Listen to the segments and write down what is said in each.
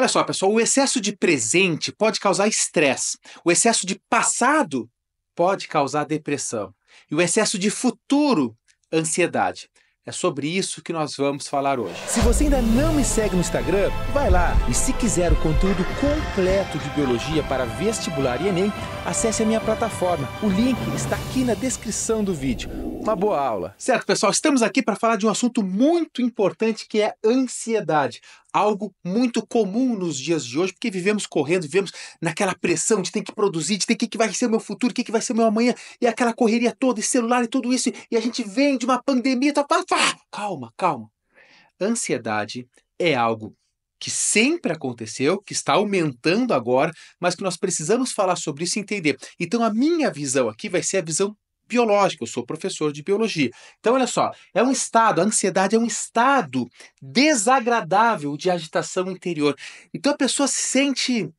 Olha só, pessoal, o excesso de presente pode causar estresse. O excesso de passado pode causar depressão. E o excesso de futuro, ansiedade. É sobre isso que nós vamos falar hoje. Se você ainda não me segue no Instagram, vai lá. E se quiser o conteúdo completo de biologia para vestibular e Enem, acesse a minha plataforma. O link está aqui na descrição do vídeo. Uma boa aula. Certo, pessoal, estamos aqui para falar de um assunto muito importante que é ansiedade algo muito comum nos dias de hoje, porque vivemos correndo, vivemos naquela pressão de tem que produzir, de tem que, que vai ser o meu futuro, o que, que vai ser o meu amanhã, e aquela correria toda, e celular e tudo isso, e a gente vem de uma pandemia, tá, tá, tá. calma, calma. Ansiedade é algo que sempre aconteceu, que está aumentando agora, mas que nós precisamos falar sobre isso e entender. Então a minha visão aqui vai ser a visão biológica, eu sou professor de biologia. Então, olha só, é um estado, a ansiedade é um estado desagradável de agitação interior. Então a pessoa se sente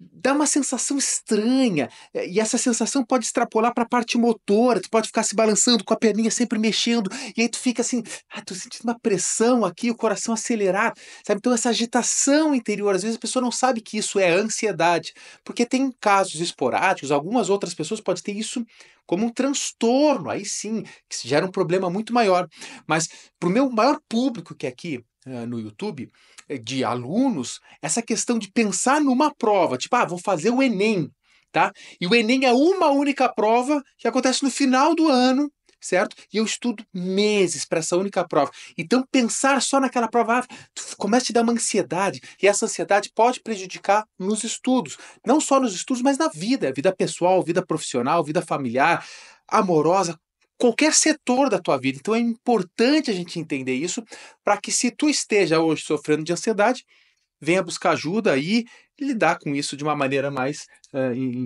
dá uma sensação estranha. Eh, e essa sensação pode extrapolar para a parte motora, tu pode ficar se balançando com a perninha sempre mexendo, e aí tu fica assim, ah, tu sentindo uma pressão aqui, o coração acelerado, sabe? Então essa agitação interior, às vezes a pessoa não sabe que isso é ansiedade, porque tem casos esporádicos, algumas outras pessoas podem ter isso como um transtorno, aí sim, que gera um problema muito maior. Mas para o meu maior público que é aqui, eh, no YouTube, de alunos essa questão de pensar numa prova, tipo, ah, vou fazer o Enem, tá? E o Enem é uma única prova que acontece no final do ano, certo? E eu estudo meses para essa única prova. Então, pensar só naquela prova ah, começa a te dar uma ansiedade, e essa ansiedade pode prejudicar nos estudos. Não só nos estudos, mas na vida, vida pessoal, vida profissional, vida familiar, amorosa, qualquer setor da tua vida. Então é importante a gente entender isso para que se tu esteja hoje sofrendo de ansiedade, venha buscar ajuda e lidar com isso de uma maneira mais,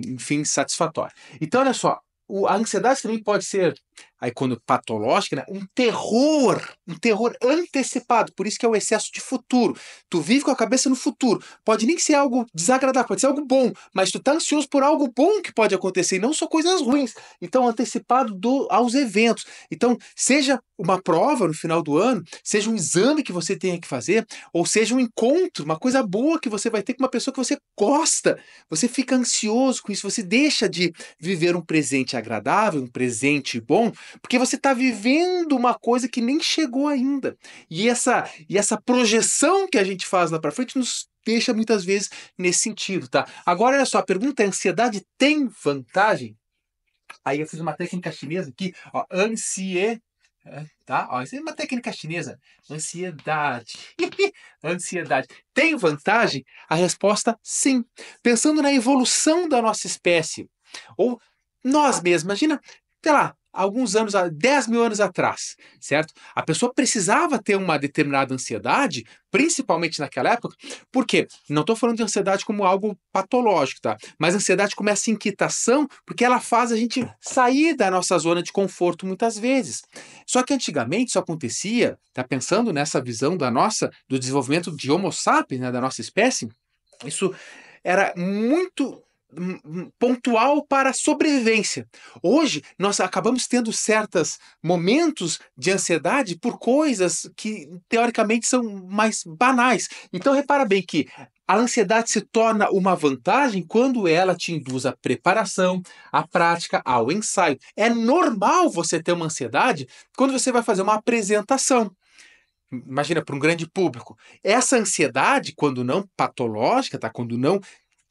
enfim, satisfatória. Então, olha só, a ansiedade também pode ser aí quando patológica, né? um terror, um terror antecipado. Por isso que é o excesso de futuro. Tu vive com a cabeça no futuro. Pode nem ser algo desagradável, pode ser algo bom, mas tu tá ansioso por algo bom que pode acontecer e não só coisas ruins. Então, antecipado do, aos eventos. Então, seja uma prova no final do ano, seja um exame que você tenha que fazer, ou seja um encontro, uma coisa boa que você vai ter com uma pessoa que você gosta. Você fica ansioso com isso, você deixa de viver um presente agradável, um presente bom bom, porque você está vivendo uma coisa que nem chegou ainda. E essa, e essa projeção que a gente faz lá para frente nos deixa muitas vezes nesse sentido, tá? Agora, olha só, a pergunta é: a ansiedade tem vantagem? Aí eu fiz uma técnica chinesa aqui, ó, ansie, é, tá? Ó, isso é uma técnica chinesa, ansiedade. ansiedade. Tem vantagem? A resposta sim. Pensando na evolução da nossa espécie, ou nós mesmos, imagina, sei lá, alguns anos, 10 mil anos atrás, certo? A pessoa precisava ter uma determinada ansiedade, principalmente naquela época, porque não estou falando de ansiedade como algo patológico, tá? Mas ansiedade como essa inquietação, porque ela faz a gente sair da nossa zona de conforto muitas vezes. Só que antigamente isso acontecia, tá pensando nessa visão da nossa, do desenvolvimento de Homo sapiens, né, da nossa espécie, isso era muito pontual para a sobrevivência. Hoje nós acabamos tendo certos momentos de ansiedade por coisas que teoricamente são mais banais. Então repara bem que a ansiedade se torna uma vantagem quando ela te induz à preparação, à prática, ao ensaio. É normal você ter uma ansiedade quando você vai fazer uma apresentação imagina para um grande público. Essa ansiedade, quando não patológica, tá? Quando não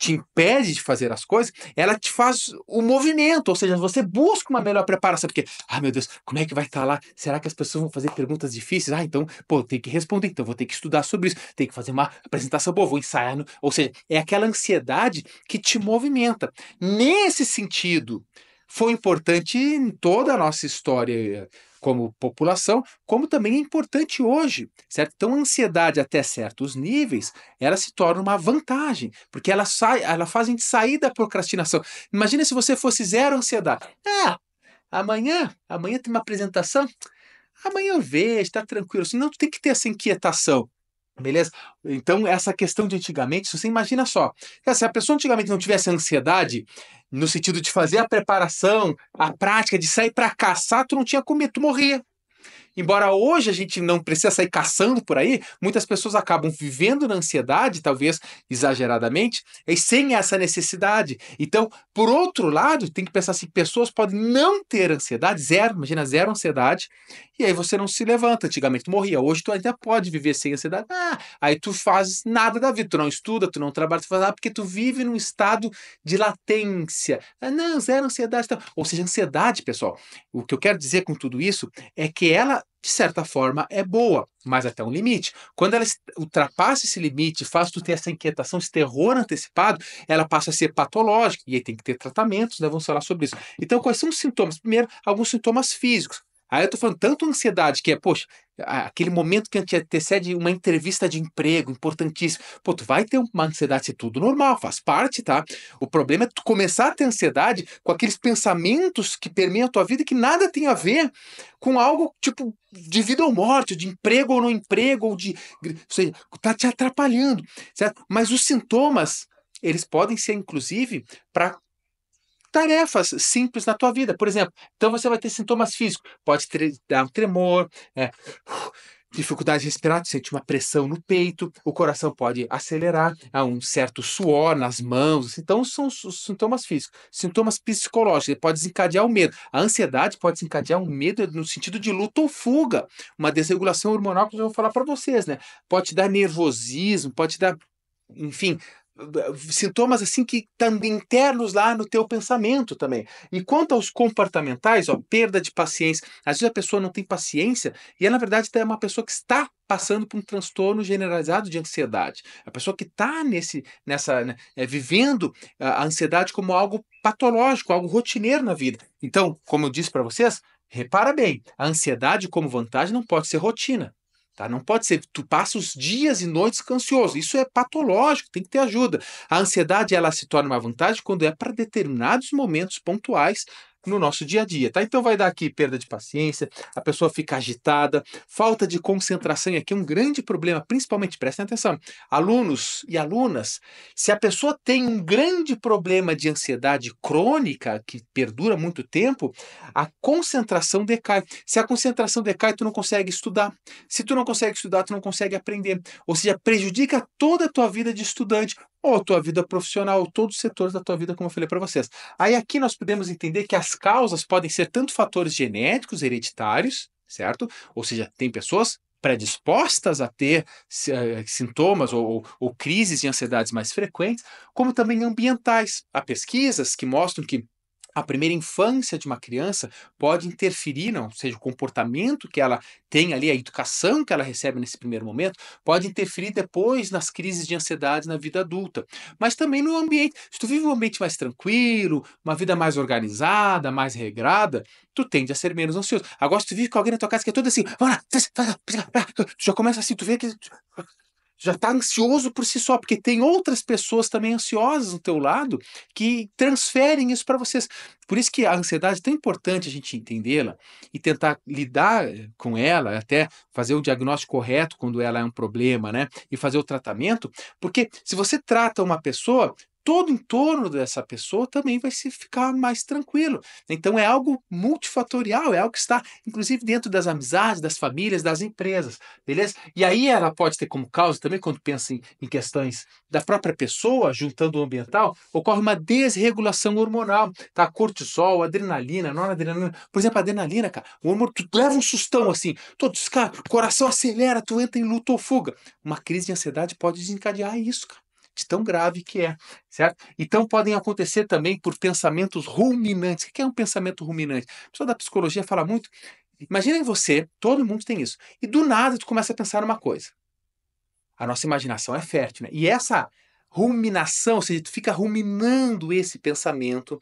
te impede de fazer as coisas, ela te faz o movimento, ou seja, você busca uma melhor preparação, porque, ah, meu Deus, como é que vai estar lá? Será que as pessoas vão fazer perguntas difíceis? Ah, então, pô, tem que responder, então vou ter que estudar sobre isso, tem que fazer uma apresentação boa, vou ensaiar, no... ou seja, é aquela ansiedade que te movimenta. Nesse sentido, foi importante em toda a nossa história eh, como população, como também é importante hoje, certo? Então, a ansiedade até certos níveis, ela se torna uma vantagem, porque ela sai, ela faz a gente sair da procrastinação. Imagina se você fosse zero ansiedade. Ah, amanhã, amanhã tem uma apresentação, amanhã eu vejo, tá tranquilo. Senão, tu tem que ter essa inquietação. Beleza? Então, essa questão de antigamente, você imagina só. Se a pessoa antigamente não tivesse ansiedade, no sentido de fazer a preparação, a prática de sair para caçar, tu não tinha comido, tu morria embora hoje a gente não precisa sair caçando por aí, muitas pessoas acabam vivendo na ansiedade, talvez exageradamente, e sem essa necessidade. Então, por outro lado, tem que pensar assim: pessoas podem não ter ansiedade, zero, imagina, zero ansiedade, e aí você não se levanta. Antigamente morria, hoje tu ainda pode viver sem ansiedade. Ah, aí tu fazes nada da vida, tu não estuda, tu não trabalha, tu faz nada, porque tu vive num estado de latência. Ah, não, zero ansiedade. Então. Ou seja, ansiedade, pessoal, o que eu quero dizer com tudo isso é que ela de certa forma, é boa, mas até um limite. Quando ela ultrapassa esse limite, faz tu ter essa inquietação, esse terror antecipado, ela passa a ser patológica, e aí tem que ter tratamentos, né? Vamos falar sobre isso. Então, quais são os sintomas? Primeiro, alguns sintomas físicos. Aí eu tô falando tanto ansiedade, que é, poxa, aquele momento que antecede uma entrevista de emprego importantíssimo. Pô, tu vai ter uma ansiedade, é tudo normal, faz parte, tá? O problema é tu começar a ter ansiedade com aqueles pensamentos que permeiam a tua vida que nada tem a ver com algo tipo de vida ou morte, de emprego ou não emprego, ou de. Ou seja, tá te atrapalhando, certo? Mas os sintomas, eles podem ser, inclusive, para tarefas simples na tua vida. Por exemplo, então você vai ter sintomas físicos. Pode ter, dar um tremor, é, dificuldade de respirar, sente uma pressão no peito, o coração pode acelerar, há um certo suor nas mãos. Assim. Então, são os sintomas físicos. Sintomas psicológicos, ele pode desencadear o medo. A ansiedade pode desencadear um medo no sentido de luta ou fuga. Uma desregulação hormonal que eu vou falar para vocês, né? Pode dar nervosismo, pode dar enfim, sintomas assim que estão internos lá no teu pensamento também. E quanto aos comportamentais, ó, perda de paciência, às vezes a pessoa não tem paciência e ela, na verdade é uma pessoa que está passando por um transtorno generalizado de ansiedade. A pessoa que está nesse, nessa, né, é, vivendo a ansiedade como algo patológico, algo rotineiro na vida. Então, como eu disse para vocês, repara bem, a ansiedade como vantagem não pode ser rotina. Tá? Não pode ser tu passa os dias e noites ansioso. Isso é patológico, tem que ter ajuda. A ansiedade ela se torna uma vantagem quando é para determinados momentos pontuais no nosso dia a dia, tá? Então vai dar aqui perda de paciência, a pessoa fica agitada, falta de concentração, e aqui é um grande problema, principalmente, prestem atenção, alunos e alunas, se a pessoa tem um grande problema de ansiedade crônica, que perdura muito tempo, a concentração decai. Se a concentração decai, tu não consegue estudar. Se tu não consegue estudar, tu não consegue aprender. Ou seja, prejudica toda a tua vida de estudante, ou a tua vida profissional, ou todos os setores da tua vida, como eu falei para vocês. Aí aqui nós podemos entender que as causas podem ser tanto fatores genéticos, hereditários, certo? Ou seja, tem pessoas predispostas a ter uh, sintomas ou, ou, ou crises de ansiedades mais frequentes, como também ambientais. Há pesquisas que mostram que a primeira infância de uma criança pode interferir, não, ou seja, o comportamento que ela tem ali, a educação que ela recebe nesse primeiro momento, pode interferir depois nas crises de ansiedade na vida adulta. Mas também no ambiente. Se tu vive um ambiente mais tranquilo, uma vida mais organizada, mais regrada, tu tende a ser menos ansioso. Agora, se tu vive com alguém na tua casa que é todo assim, tu já começa assim, tu vê que já está ansioso por si só, porque tem outras pessoas também ansiosas no teu lado que transferem isso para vocês. Por isso que a ansiedade é tão importante a gente entendê-la e tentar lidar eh, com ela, até fazer o diagnóstico correto quando ela é um problema, né? E fazer o tratamento, porque se você trata uma pessoa, todo em torno dessa pessoa também vai se ficar mais tranquilo. Então é algo multifatorial, é algo que está inclusive dentro das amizades, das famílias, das empresas, beleza? E aí ela pode ter como causa também quando pensa em, em questões da própria pessoa, juntando o ambiental, ocorre uma desregulação hormonal, tá? Cortisol, adrenalina, noradrenalina. Por exemplo, adrenalina, cara, o hormônio tu leva um sustão assim, todo cara, o coração acelera, tu entra em luta ou fuga. Uma crise de ansiedade pode desencadear isso, cara de tão grave que é, certo? Então podem acontecer também por pensamentos ruminantes. O que é um pensamento ruminante? A pessoa da psicologia fala muito. Imaginem você, todo mundo tem isso, e do nada tu começa a pensar numa coisa. A nossa imaginação é fértil, né? E essa ruminação, ou seja, tu fica ruminando esse pensamento,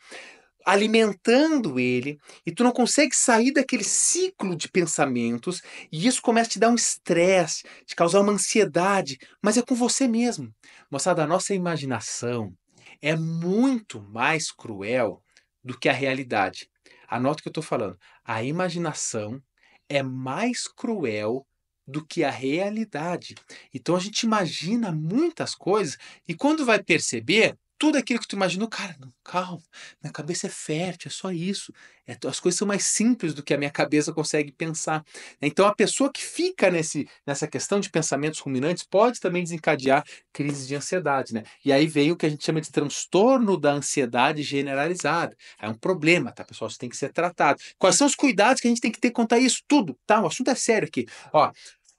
alimentando ele e tu não consegue sair daquele ciclo de pensamentos e isso começa a te dar um estresse, te causar uma ansiedade, mas é com você mesmo. Moçada, a nossa imaginação é muito mais cruel do que a realidade. Anota o que eu estou falando. A imaginação é mais cruel do que a realidade. Então a gente imagina muitas coisas e quando vai perceber, tudo aquilo que tu imaginou, cara, não, calma, minha cabeça é fértil, é só isso. É, as coisas são mais simples do que a minha cabeça consegue pensar. Então, a pessoa que fica nesse, nessa questão de pensamentos ruminantes pode também desencadear crises de ansiedade, né? E aí vem o que a gente chama de transtorno da ansiedade generalizada. É um problema, tá, pessoal? Isso tem que ser tratado. Quais são os cuidados que a gente tem que ter contra isso? Tudo, tá? O assunto é sério aqui. Ó,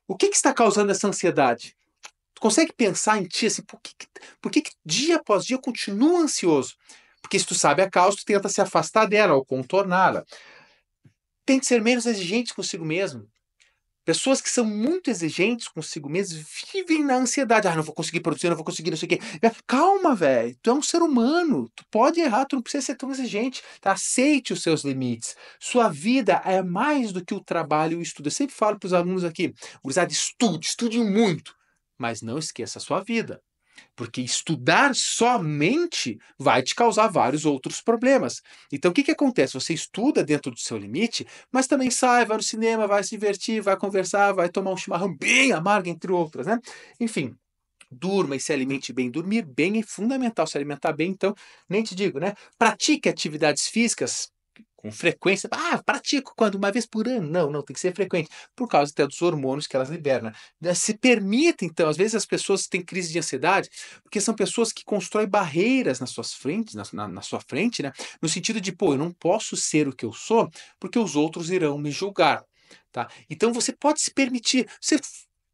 o que, que está causando essa ansiedade? consegue pensar em ti assim, por que, por que, que dia após dia continua ansioso? Porque se tu sabe a causa, tu tenta se afastar dela ou contorná-la. Tem que ser menos exigente consigo mesmo. Pessoas que são muito exigentes consigo mesmo vivem na ansiedade. Ah, não vou conseguir produzir, não vou conseguir, não sei o quê. Calma, velho. Tu é um ser humano. Tu pode errar, tu não precisa ser tão exigente. Tá? Aceite os seus limites. Sua vida é mais do que o trabalho e o estudo. Eu sempre falo para os alunos aqui, gurizada, estude, estude muito mas não esqueça a sua vida. Porque estudar somente vai te causar vários outros problemas. Então, o que, que acontece? Você estuda dentro do seu limite, mas também sai, vai no cinema, vai se divertir, vai conversar, vai tomar um chimarrão bem amargo, entre outras, né? Enfim, durma e se alimente bem. Dormir bem é fundamental se alimentar bem, então nem te digo, né? Pratique atividades físicas com frequência. Ah, pratico quando? Uma vez por ano? Não, não, tem que ser frequente, por causa até dos hormônios que elas liberam. Né? Né, se permite, então, às vezes as pessoas têm crise de ansiedade, porque são pessoas que constroem barreiras nas suas frentes, na, na, na sua frente, né? No sentido de, pô, eu não posso ser o que eu sou, porque os outros irão me julgar. Tá? Então você pode se permitir. Você,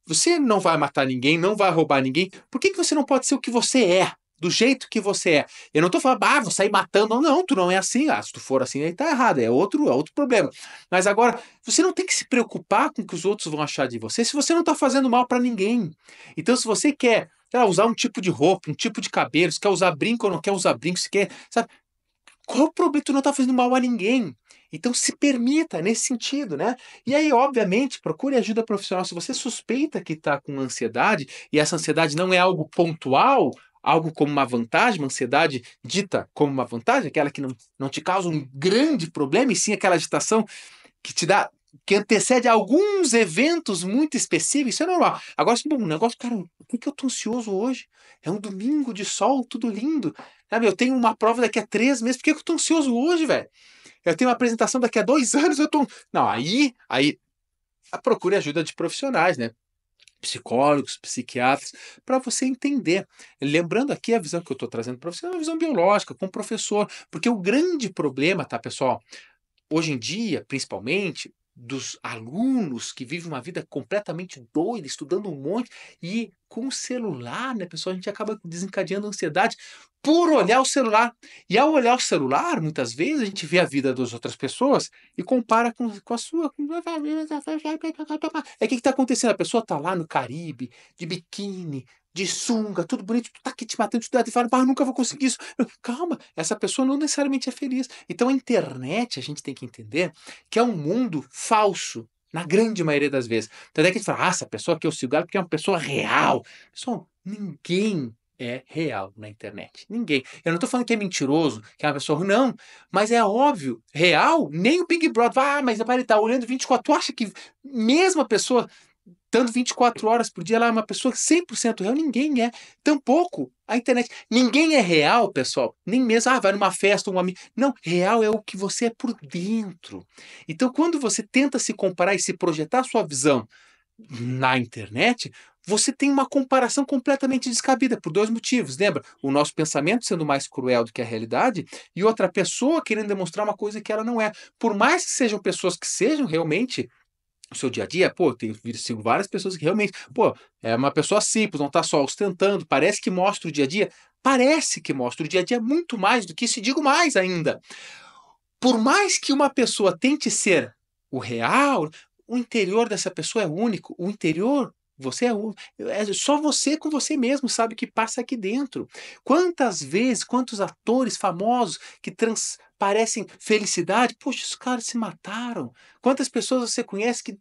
você não vai matar ninguém, não vai roubar ninguém. Por que, que você não pode ser o que você é? do jeito que você é. Eu não tô falando, ah, vou sair matando. Não, tu não é assim. Ah, se tu for assim, aí tá errado. É outro, é outro problema. Mas agora, você não tem que se preocupar com o que os outros vão achar de você se você não tá fazendo mal para ninguém. Então, se você quer lá, usar um tipo de roupa, um tipo de cabelo, se quer usar brinco ou não quer usar brinco, se quer, sabe? Qual o problema? Tu não tá fazendo mal a ninguém. Então se permita nesse sentido, né? E aí, obviamente, procure ajuda profissional. Se você suspeita que está com ansiedade e essa ansiedade não é algo pontual, algo como uma vantagem, uma ansiedade dita como uma vantagem, aquela que não, não te causa um grande problema, e sim aquela agitação que te dá que antecede alguns eventos muito específicos, isso é normal. Agora, assim, um negócio, cara, por que, que eu tô ansioso hoje? É um domingo de sol, tudo lindo. Sabe, eu tenho uma prova daqui a três meses, por que, que eu tô ansioso hoje, velho? Eu tenho uma apresentação daqui a dois anos, eu tô. Não, aí, aí. Procure ajuda de profissionais, né? psicólogos, psiquiatras, para você entender. Lembrando aqui a visão que eu estou trazendo para você é uma visão biológica, com o professor, porque o grande problema, tá, pessoal? Hoje em dia, principalmente, dos alunos que vivem uma vida completamente doida, estudando um monte, e com o celular, né, pessoal? A gente acaba desencadeando ansiedade por olhar o celular. E ao olhar o celular, muitas vezes, a gente vê a vida das outras pessoas e compara com, com a sua. É o que está acontecendo? A pessoa está lá no Caribe, de biquíni, de sunga, tudo bonito, tu tá aqui te matando, tu tá fala, ah, nunca vou conseguir isso. Eu, Calma, essa pessoa não necessariamente é feliz. Então a internet, a gente tem que entender que é um mundo falso, na grande maioria das vezes. Então é que a gente fala, ah, essa pessoa que eu sigo cigarro é porque é uma pessoa real. Pessoal, ninguém é real na internet. Ninguém. Eu não tô falando que é mentiroso, que é uma pessoa, não, mas é óbvio, real, nem o Big Brother, ah, mas ele tá olhando 24, tu acha que mesmo a pessoa estando 24 horas por dia, lá uma pessoa 100% real. Ninguém é. Tampouco a internet. Ninguém é real, pessoal. Nem mesmo, ah, vai numa festa, um amigo. Não, real é o que você é por dentro. Então, quando você tenta se comparar e se projetar a sua visão na internet, você tem uma comparação completamente descabida por dois motivos. Lembra? O nosso pensamento sendo mais cruel do que a realidade e outra pessoa querendo demonstrar uma coisa que ela não é. Por mais que sejam pessoas que sejam realmente o seu dia a dia, pô, tem sigo várias pessoas que realmente, pô, é uma pessoa simples, não tá só ostentando, parece que mostra o dia a dia, parece que mostra o dia a dia é muito mais do que isso, e digo mais ainda. Por mais que uma pessoa tente ser o real, o interior dessa pessoa é único, o interior você é, um, é só você com você mesmo sabe o que passa aqui dentro. Quantas vezes, quantos atores famosos que transparecem felicidade, poxa, os caras se mataram. Quantas pessoas você conhece que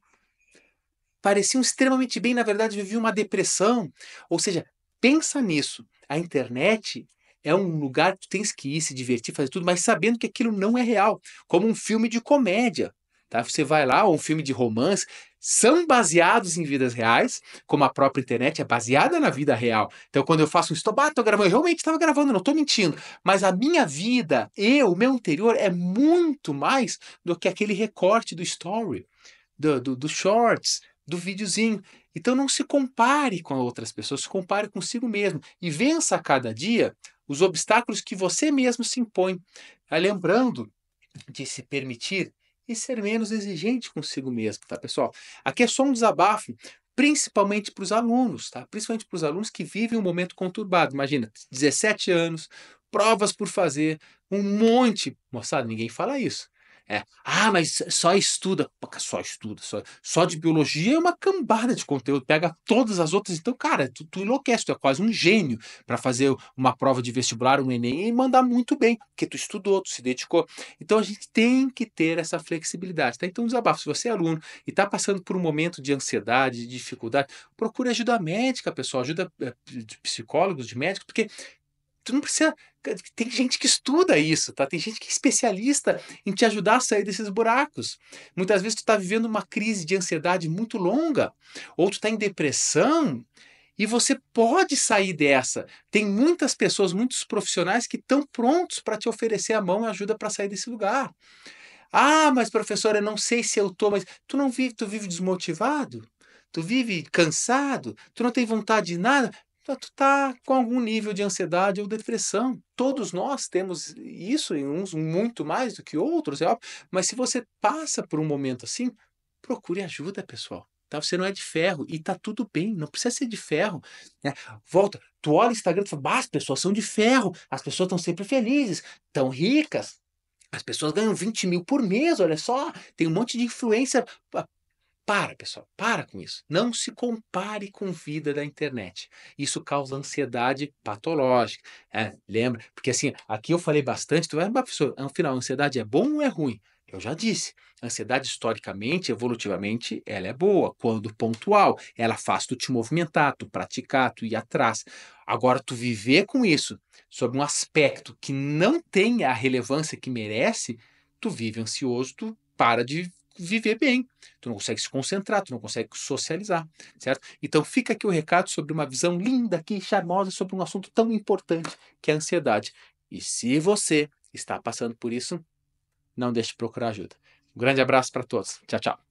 pareciam extremamente bem, na verdade viviam uma depressão. Ou seja, pensa nisso. A internet é um lugar que tu tens que ir se divertir, fazer tudo, mas sabendo que aquilo não é real, como um filme de comédia, tá? Você vai lá, ou um filme de romance, são baseados em vidas reais, como a própria internet é baseada na vida real. Então, quando eu faço um stop, ah, tô gravando, eu realmente estava gravando, não estou mentindo. Mas a minha vida, eu, o meu interior, é muito mais do que aquele recorte do story, do, do, do shorts, do videozinho. Então, não se compare com outras pessoas, se compare consigo mesmo e vença a cada dia os obstáculos que você mesmo se impõe. Lembrando de se permitir e ser menos exigente consigo mesmo, tá, pessoal? Aqui é só um desabafo, principalmente para os alunos, tá? Principalmente para os alunos que vivem um momento conturbado. Imagina, 17 anos, provas por fazer, um monte. Moçada, ninguém fala isso. É, ah, mas só estuda. só estuda. Só, só de biologia é uma cambada de conteúdo. Pega todas as outras. Então, cara, tu, tu enlouquece. Tu é quase um gênio para fazer uma prova de vestibular, um Enem, e mandar muito bem, porque tu estudou, tu se dedicou. Então, a gente tem que ter essa flexibilidade. Tá? Então, desabafo. Se você é aluno e está passando por um momento de ansiedade, de dificuldade, procure ajuda médica, pessoal. Ajuda eh, de psicólogos, de médicos, porque tu não precisa. Tem gente que estuda isso, tá? Tem gente que é especialista em te ajudar a sair desses buracos. Muitas vezes tu está vivendo uma crise de ansiedade muito longa, ou tu está em depressão e você pode sair dessa. Tem muitas pessoas, muitos profissionais que estão prontos para te oferecer a mão e ajuda para sair desse lugar. Ah, mas professora, eu não sei se eu tô, mas tu não vive, tu vive desmotivado? Tu vive cansado? Tu não tem vontade de nada? Então, tu tá com algum nível de ansiedade ou depressão. Todos nós temos isso, em uns muito mais do que outros, é óbvio. Mas se você passa por um momento assim, procure ajuda, pessoal. Tá? Você não é de ferro e tá tudo bem, não precisa ser de ferro. Né? Volta, tu olha o Instagram e fala, as pessoas são de ferro, as pessoas estão sempre felizes, tão ricas, as pessoas ganham 20 mil por mês, olha só, tem um monte de influência para, pessoal, para com isso. Não se compare com vida da internet. Isso causa ansiedade patológica. É, lembra? Porque assim, aqui eu falei bastante, tu vai, é professor. afinal, ansiedade é bom ou é ruim? Eu já disse, ansiedade historicamente, evolutivamente, ela é boa, quando pontual, ela faz tu te movimentar, tu praticar, tu ir atrás. Agora, tu viver com isso, sobre um aspecto que não tem a relevância que merece, tu vive ansioso, tu para de viver bem, tu não consegue se concentrar, tu não consegue socializar, certo? Então fica aqui o recado sobre uma visão linda aqui, charmosa, sobre um assunto tão importante que é a ansiedade. E se você está passando por isso, não deixe de procurar ajuda. Um grande abraço para todos. Tchau, tchau.